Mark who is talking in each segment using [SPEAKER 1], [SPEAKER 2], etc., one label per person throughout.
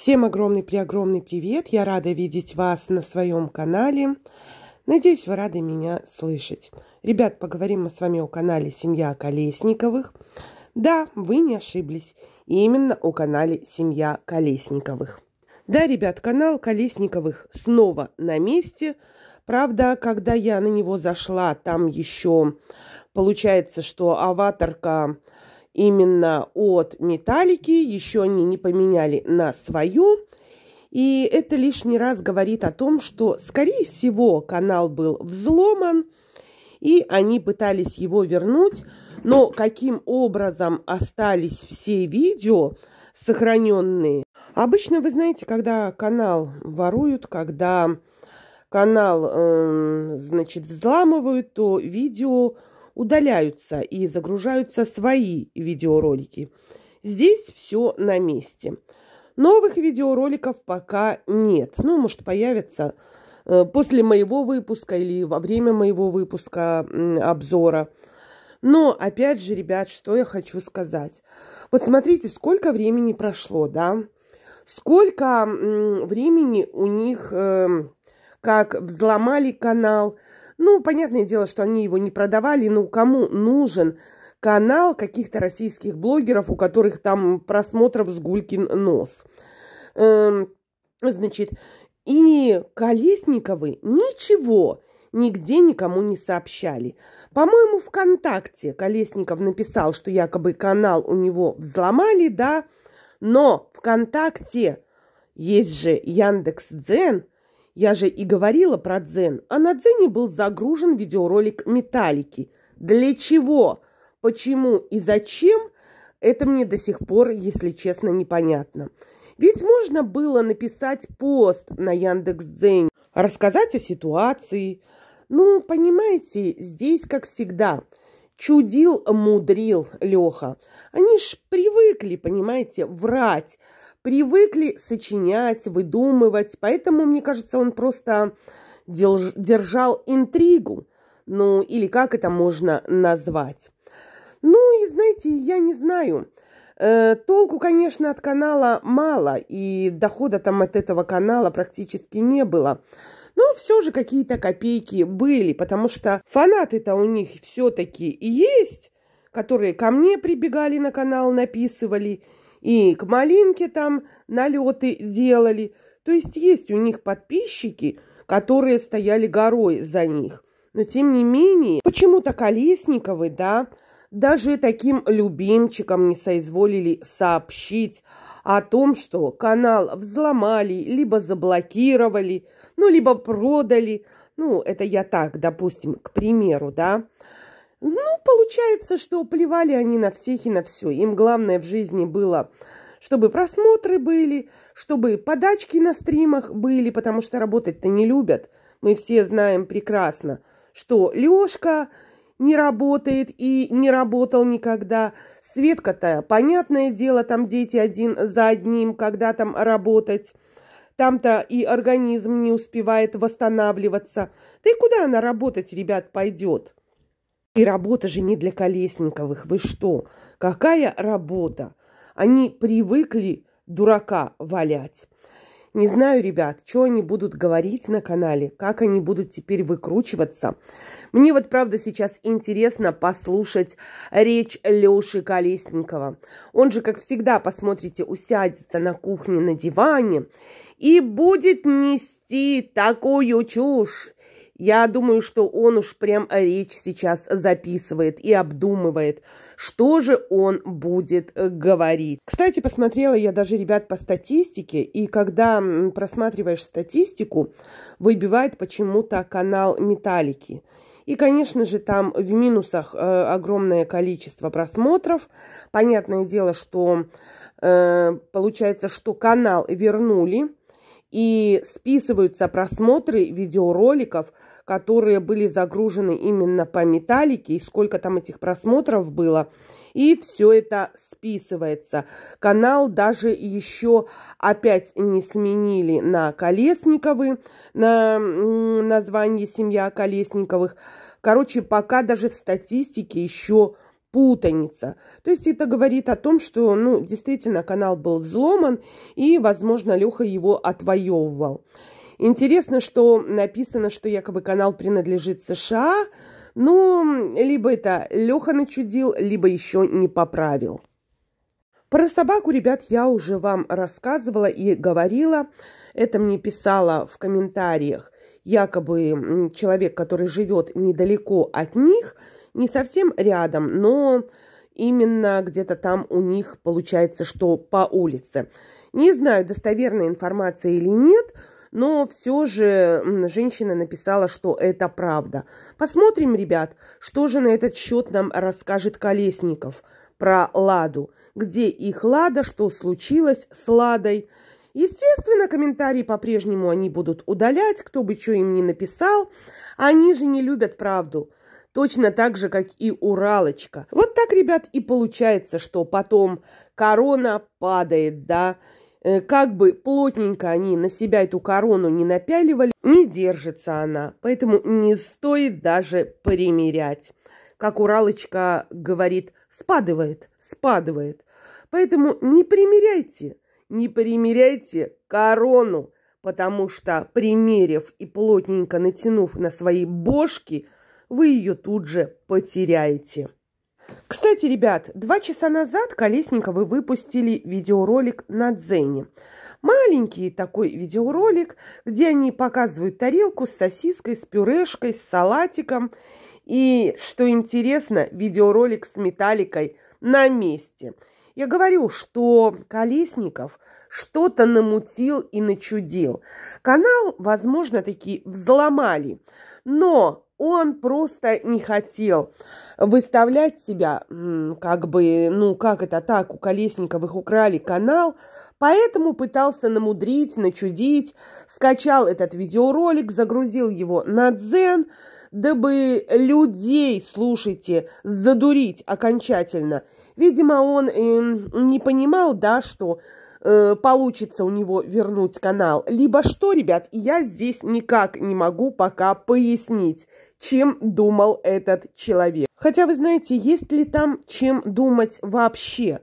[SPEAKER 1] Всем огромный при огромный привет! Я рада видеть вас на своем канале. Надеюсь, вы рады меня слышать. Ребят, поговорим мы с вами о канале «Семья Колесниковых». Да, вы не ошиблись, именно о канале «Семья Колесниковых». Да, ребят, канал Колесниковых снова на месте. Правда, когда я на него зашла, там еще получается, что аватарка именно от металлики, еще они не поменяли на свою. И это лишний раз говорит о том, что, скорее всего, канал был взломан, и они пытались его вернуть, но каким образом остались все видео сохраненные? Обычно, вы знаете, когда канал воруют, когда канал, э, значит, взламывают, то видео удаляются и загружаются свои видеоролики. Здесь все на месте. Новых видеороликов пока нет. Ну, может, появятся э, после моего выпуска или во время моего выпуска обзора. Но, опять же, ребят, что я хочу сказать. Вот смотрите, сколько времени прошло, да? Сколько времени у них, эм, как взломали канал, ну, понятное дело, что они его не продавали, ну, кому нужен канал каких-то российских блогеров, у которых там просмотров сгулькин нос. Эм, значит, и Колесниковы ничего нигде никому не сообщали. По-моему, ВКонтакте Колесников написал, что якобы канал у него взломали, да, но ВКонтакте есть же Яндекс.Дзен – я же и говорила про дзен, а на дзене был загружен видеоролик «Металлики». Для чего, почему и зачем, это мне до сих пор, если честно, непонятно. Ведь можно было написать пост на Яндекс.Дзене, рассказать о ситуации. Ну, понимаете, здесь, как всегда, чудил-мудрил Леха. Они ж привыкли, понимаете, врать, привыкли сочинять, выдумывать, поэтому, мне кажется, он просто держал интригу, ну или как это можно назвать. Ну и знаете, я не знаю, э, толку, конечно, от канала мало, и дохода там от этого канала практически не было. Но все же какие-то копейки были, потому что фанаты-то у них все-таки есть, которые ко мне прибегали на канал, написывали, и к малинке там налеты делали. То есть есть у них подписчики, которые стояли горой за них. Но тем не менее, почему-то Колесниковы, да, даже таким любимчикам не соизволили сообщить о том, что канал взломали, либо заблокировали, ну, либо продали. Ну, это я так, допустим, к примеру, да. Ну, получается, что плевали они на всех и на все. Им главное в жизни было, чтобы просмотры были, чтобы подачки на стримах были, потому что работать-то не любят. Мы все знаем прекрасно, что Лёшка не работает и не работал никогда. Светка-то, понятное дело, там дети один за одним, когда там работать. Там-то и организм не успевает восстанавливаться. Да и куда она работать, ребят, пойдет? И работа же не для Колесниковых. Вы что? Какая работа? Они привыкли дурака валять. Не знаю, ребят, что они будут говорить на канале, как они будут теперь выкручиваться. Мне вот, правда, сейчас интересно послушать речь Лёши Колесникова. Он же, как всегда, посмотрите, усядется на кухне на диване и будет нести такую чушь я думаю, что он уж прям речь сейчас записывает и обдумывает, что же он будет э, говорить. Кстати, посмотрела я даже ребят по статистике, и когда просматриваешь статистику, выбивает почему-то канал «Металлики». И, конечно же, там в минусах э, огромное количество просмотров. Понятное дело, что э, получается, что канал вернули, и списываются просмотры видеороликов, которые были загружены именно по металлике, и сколько там этих просмотров было. И все это списывается. Канал даже еще опять не сменили на Колесниковы, на название «Семья Колесниковых». Короче, пока даже в статистике еще путаница. То есть это говорит о том, что ну, действительно канал был взломан и, возможно, Леха его отвоевывал. Интересно, что написано, что якобы канал принадлежит США, но либо это Леха начудил, либо еще не поправил. Про собаку, ребят, я уже вам рассказывала и говорила. Это мне писала в комментариях якобы человек, который живет недалеко от них – не совсем рядом, но именно где-то там у них получается, что по улице. Не знаю, достоверная информация или нет, но все же женщина написала, что это правда. Посмотрим, ребят, что же на этот счет нам расскажет Колесников про Ладу. Где их Лада, что случилось с Ладой. Естественно, комментарии по-прежнему они будут удалять, кто бы что им ни написал. Они же не любят правду точно так же, как и Уралочка. Вот так, ребят, и получается, что потом корона падает, да, э, как бы плотненько они на себя эту корону не напяливали, не держится она, поэтому не стоит даже примерять. Как Уралочка говорит, спадывает, спадывает. Поэтому не примеряйте, не примеряйте корону, потому что, примерив и плотненько натянув на свои бошки – вы ее тут же потеряете. Кстати, ребят, два часа назад Колесниковы выпустили видеоролик на Дзене. Маленький такой видеоролик, где они показывают тарелку с сосиской, с пюрешкой, с салатиком. И, что интересно, видеоролик с металликой на месте. Я говорю, что Колесников что-то намутил и начудил. Канал, возможно, таки взломали. Но он просто не хотел выставлять себя, как бы, ну, как это так, у Колесниковых украли канал, поэтому пытался намудрить, начудить, скачал этот видеоролик, загрузил его на дзен, дабы людей, слушайте, задурить окончательно. Видимо, он э, не понимал, да, что Э, получится у него вернуть канал, либо что, ребят, я здесь никак не могу пока пояснить, чем думал этот человек. Хотя, вы знаете, есть ли там чем думать вообще?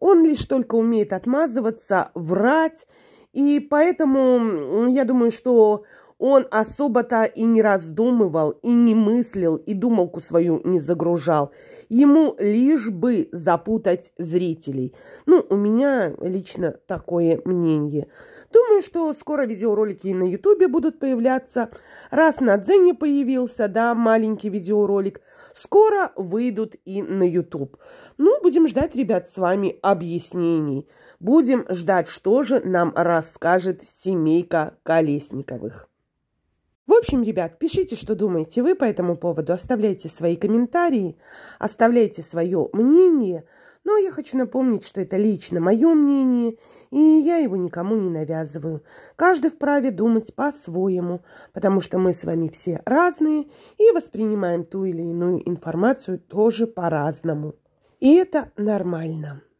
[SPEAKER 1] Он лишь только умеет отмазываться, врать, и поэтому я думаю, что он особо-то и не раздумывал, и не мыслил, и думалку свою не загружал. Ему лишь бы запутать зрителей. Ну, у меня лично такое мнение. Думаю, что скоро видеоролики и на ютубе будут появляться. Раз на Дзене появился, да, маленький видеоролик, скоро выйдут и на ютуб. Ну, будем ждать, ребят, с вами объяснений. Будем ждать, что же нам расскажет семейка Колесниковых общем, ребят, пишите, что думаете вы по этому поводу, оставляйте свои комментарии, оставляйте свое мнение. Но я хочу напомнить, что это лично мое мнение, и я его никому не навязываю. Каждый вправе думать по-своему, потому что мы с вами все разные и воспринимаем ту или иную информацию тоже по-разному. И это нормально.